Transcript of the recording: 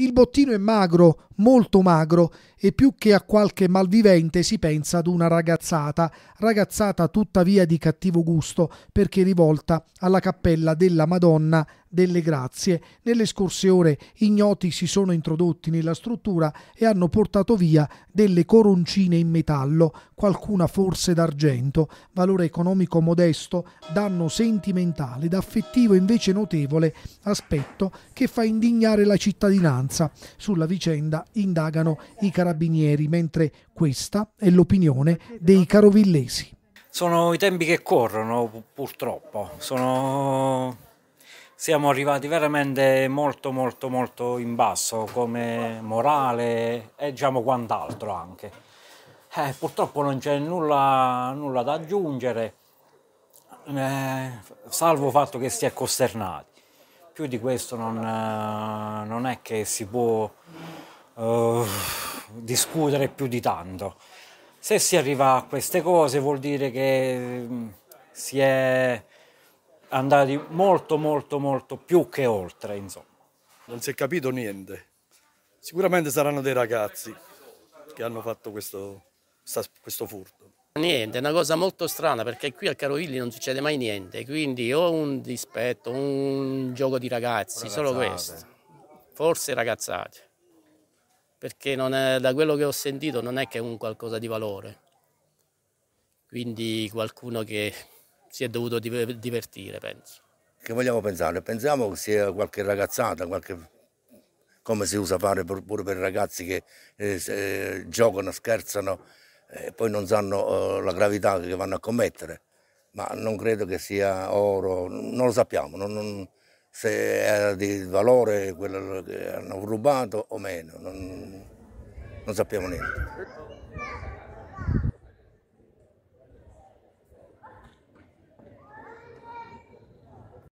Il bottino è magro, molto magro, e più che a qualche malvivente si pensa ad una ragazzata, ragazzata tuttavia di cattivo gusto, perché rivolta alla cappella della Madonna delle grazie. Nelle scorse ore ignoti si sono introdotti nella struttura e hanno portato via delle coroncine in metallo, qualcuna forse d'argento, valore economico modesto, danno sentimentale ed affettivo invece notevole, aspetto che fa indignare la cittadinanza. Sulla vicenda indagano i carabinieri, mentre questa è l'opinione dei carovillesi. Sono i tempi che corrono purtroppo, sono siamo arrivati veramente molto molto molto in basso come morale e diciamo quant'altro anche. Eh, purtroppo non c'è nulla, nulla, da aggiungere, eh, salvo il fatto che si è costernati. Più di questo non, eh, non è che si può eh, discutere più di tanto. Se si arriva a queste cose vuol dire che mm, si è andati molto molto molto più che oltre, insomma. Non si è capito niente. Sicuramente saranno dei ragazzi che hanno fatto questo, questo furto. Niente, è una cosa molto strana perché qui al Carovilli non succede mai niente, quindi o un dispetto, un gioco di ragazzi, solo questo. Forse ragazzate. Perché non è, da quello che ho sentito non è che è un qualcosa di valore. Quindi qualcuno che si è dovuto divertire, penso. Che vogliamo pensare? Pensiamo che sia qualche ragazzata, qualche... come si usa fare pure per ragazzi che eh, eh giocano, scherzano eh, e poi non sanno eh, la gravità che vanno a commettere. Ma non credo che sia oro, non lo sappiamo, non, non... se era di valore quello che hanno rubato o meno, non, non sappiamo niente.